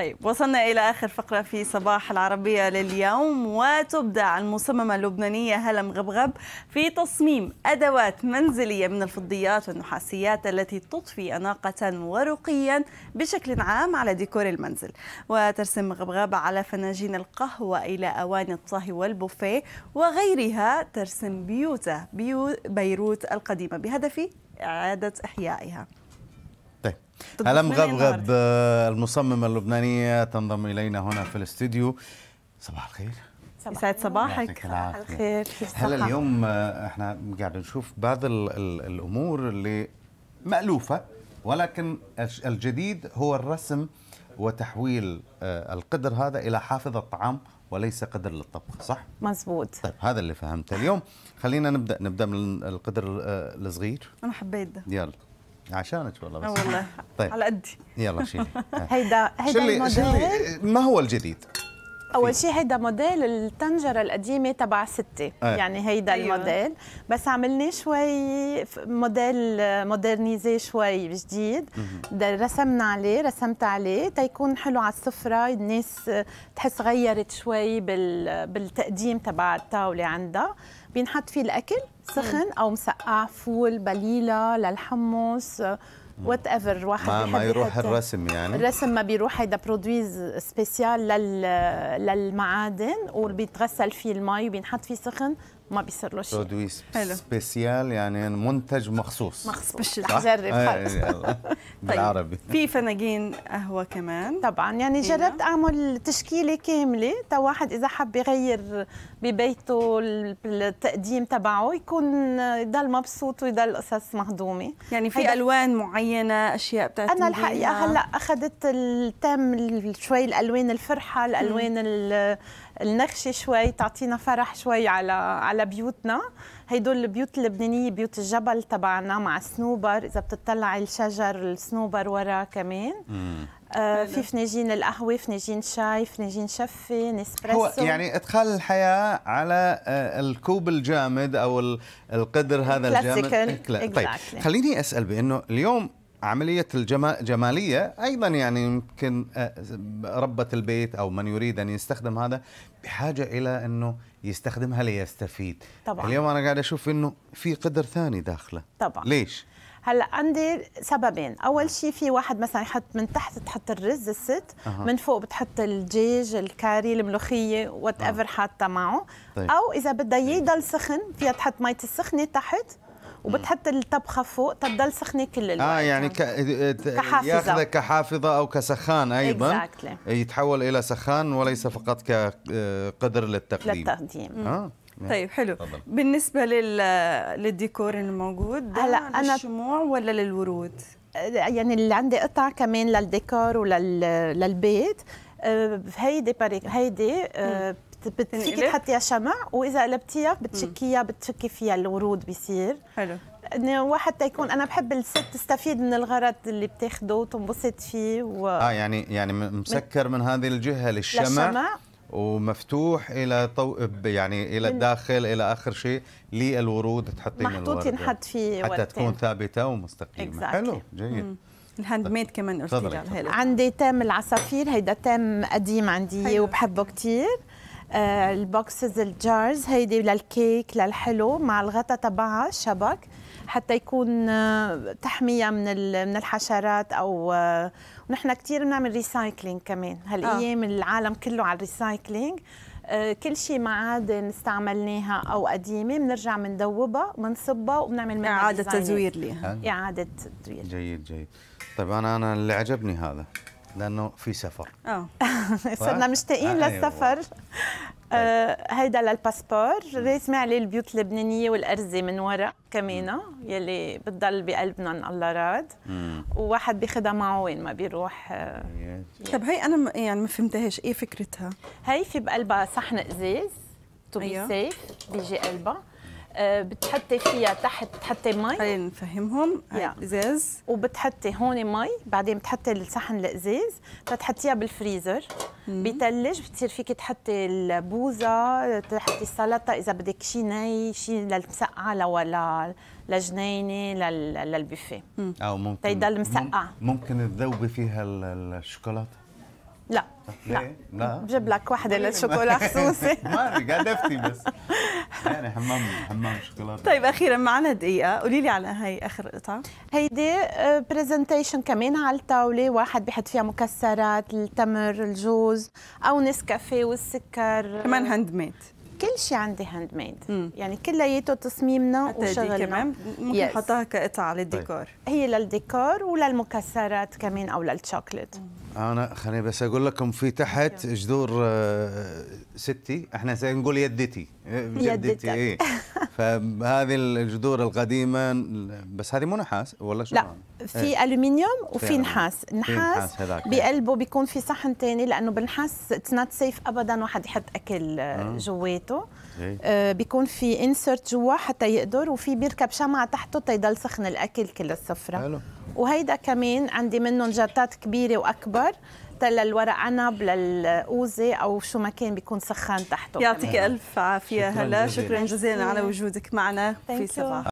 طيب وصلنا إلى آخر فقرة في صباح العربية لليوم وتبدع المصممة اللبنانية هلم غبغب في تصميم أدوات منزلية من الفضيات والنحاسيات التي تضفي أناقة ورقيا بشكل عام على ديكور المنزل وترسم غبغب على فناجين القهوة إلى أواني الطهي والبوفيه وغيرها ترسم بيوتها بيوت بيروت القديمة بهدف إعادة إحيائها طيب هلا مغبغب المصممة اللبنانية تنضم إلينا هنا في الاستديو صباح الخير يسعد صباحك صباح الخير هلا اليوم آه، احنا قاعد نشوف بعض الـ الـ الأمور اللي مألوفة ولكن الجديد هو الرسم وتحويل آه، القدر هذا إلى حافظة طعام وليس قدر للطبخ صح؟ مزبوط طيب هذا اللي فهمته اليوم خلينا نبدأ نبدأ من القدر آه، الصغير أنا حبيت ده يلا عشانك والله بس آه والله طيب على قدي يلا شيلي هيدا هيدا شيلي ما هو الجديد؟ اول شيء هيدا موديل الطنجره القديمه تبع ستي آه. يعني هيدا أيوة. الموديل بس عملناه شوي موديل مودرنيزي شوي جديد رسمنا عليه رسمت عليه تيكون حلو على السفره الناس تحس غيرت شوي بال بالتقديم تبع الطاوله عندها بينحط فيه الاكل سخن او مسقع فول بليله للحمص وات ايفر واحد ما, ما يروح الرسم يعني الرسم ما بيروح هيدا برودويز سبيسيال لل للمعادن وبيتغسل فيه المي وبينحط فيه سخن ما بيصير له شيء برودويس سبيسيال يعني منتج مخصوص مخصوص جرب خلص آه، طيب. بالعربي في فناجين قهوه كمان طبعا يعني جربت اعمل تشكيله كامله واحد اذا حب يغير ببيته التقديم تبعه يكون يضل مبسوط ويضل قصص مهضومه يعني في الوان معينه اشياء بتعتمد انا الحقيقه هلا اخذت التم شوي الالوان الفرحه الالوان النخشه شوي تعطينا فرح شوي على على بيوتنا هدول البيوت اللبنانيه بيوت الجبل تبعنا مع سنوبر اذا بتطلعي الشجر السنوبر ورا كمان آه في فناجين القهوه فناجين شاي فناجين شفه نسبريسو هو يعني ادخال الحياه على آه، الكوب الجامد او القدر هذا الجامد طيب خليني اسال بانه اليوم عملية الجمالية أيضا يعني يمكن آه، ربة البيت أو من يريد أن يستخدم هذا بحاجة إلى أنه يستخدمها ليستفيد طبعا اليوم أنا قاعد أشوف أنه في قدر ثاني داخله طبعا ليش؟ هلا عندي سببين اول نعم. شيء في واحد مثلا يحط من تحت تحط الرز الست أه. من فوق بتحط الدجاج الكاري الملوخيه وات ايفر أه. حاطه معه طيب. او اذا بدها يضل إيه. سخن فيها تحط مية السخنه تحت وبتحط الطبخه فوق تضل سخنه كل الوقت اه يعني, يعني. ك... كحافظه ياخذها كحافظه او كسخان ايضا exactly. يتحول الى سخان وليس فقط كقدر آه، للتقديم للتقديم آه. طيب حلو طبعا. بالنسبه لل... للديكور الموجود هلا انا الشموع ولا للورود آه، يعني اللي عندي قطع كمان للديكور وللبيت ولل... آه، هيدي هيدي فيكي تحطيها شمع واذا قلبتيها بتشكيها بتشكي فيها الورود بيصير حلو وحتى يكون انا بحب الست تستفيد من الغرض اللي بتاخده وتنبسط فيه و... اه يعني يعني مسكر من, هذه الجهه للشمع, للشمع ومفتوح الى طو... يعني الى الداخل الى اخر شيء للورود تحطين من محطوط ينحط فيه حتى تكون ثابته ومستقيمه exactly. حلو جيد مم. الهاند طيب. ميد كمان ارتجال عندي تام العصافير هيدا تام قديم عندي وبحبه كثير آه، البوكسز الجارز هيدي للكيك للحلو مع الغطاء تبعها شبك حتى يكون آه، تحميها من من الحشرات او آه، ونحن كثير بنعمل ريسايكلينج كمان هالايام آه. العالم كله على الريسايكلينج كل شيء معادن استعملناها او قديمه بنرجع بندوبها بنصبها وبنعمل منها اعاده تزوير لها اعاده تدوير جيد جيد طيب انا انا اللي عجبني هذا لانه في سفر اه صرنا مشتاقين آه، أيوة. للسفر طيب. آه هيدا للباسبور رسمي عليه البيوت اللبنانية والأرزة من ورا كمان يلي بتضل بقلبنا الله راد وواحد بياخذها معه وين ما بيروح طيب طب هي أنا يعني ما فهمتهاش إيه فكرتها؟ هي في بقلبها صحن إزاز تو بي سيف بيجي قلبها آه، بتحطي فيها تحت تحطي مي خلينا نفهمهم آه، ازاز وبتحطي هون مي بعدين بتحطي الصحن الازاز بتحطيها بالفريزر بتلج بتصير فيك تحطي البوزه تحطي السلطه اذا بدك شيء ني شيء للمسقعه لولا لجنينه للبوفيه او ممكن تيضل مسقع ممكن تذوبي فيها الشوكولاته لا ليه؟ لا بجيب لك وحده طيب. للشوكولا خصوصي ما قدفتي بس يعني حمام حمام شوكولاته طيب اخيرا معنا دقيقه قولي لي على هي اخر قطعه هيدي برزنتيشن آه، كمان على الطاوله واحد بيحط فيها مكسرات التمر الجوز او نسكافيه والسكر كمان هاند ميد كل شيء عندي هاند ميد يعني كلياته تصميمنا وشغلنا كمان ممكن نحطها كقطعه للديكور طيب. هي للديكور وللمكسرات كمان او للشوكليت انا خليني بس اقول لكم في تحت جذور آه، ستي احنا نقول يدتي إيه، جدتي ايه فهذه الجذور القديمه بس هذه مو نحاس ولا شو لا في الومنيوم وفي نحاس نحاس بقلبه بيكون في صحن ثاني لانه بالنحاس اتس نوت سيف ابدا واحد يحط اكل آه، آه. جواته آه بيكون في انسرت جوا حتى يقدر وفي بيركب شمعة تحته تيضل سخن الاكل كل السفره وهيدا كمان عندي منهم جاتات كبيره واكبر للورق عنب للاوزه او شو ما كان بيكون سخان تحته يعطيك الف عافيه هلا شكرا جزيلا على وجودك معنا في صباح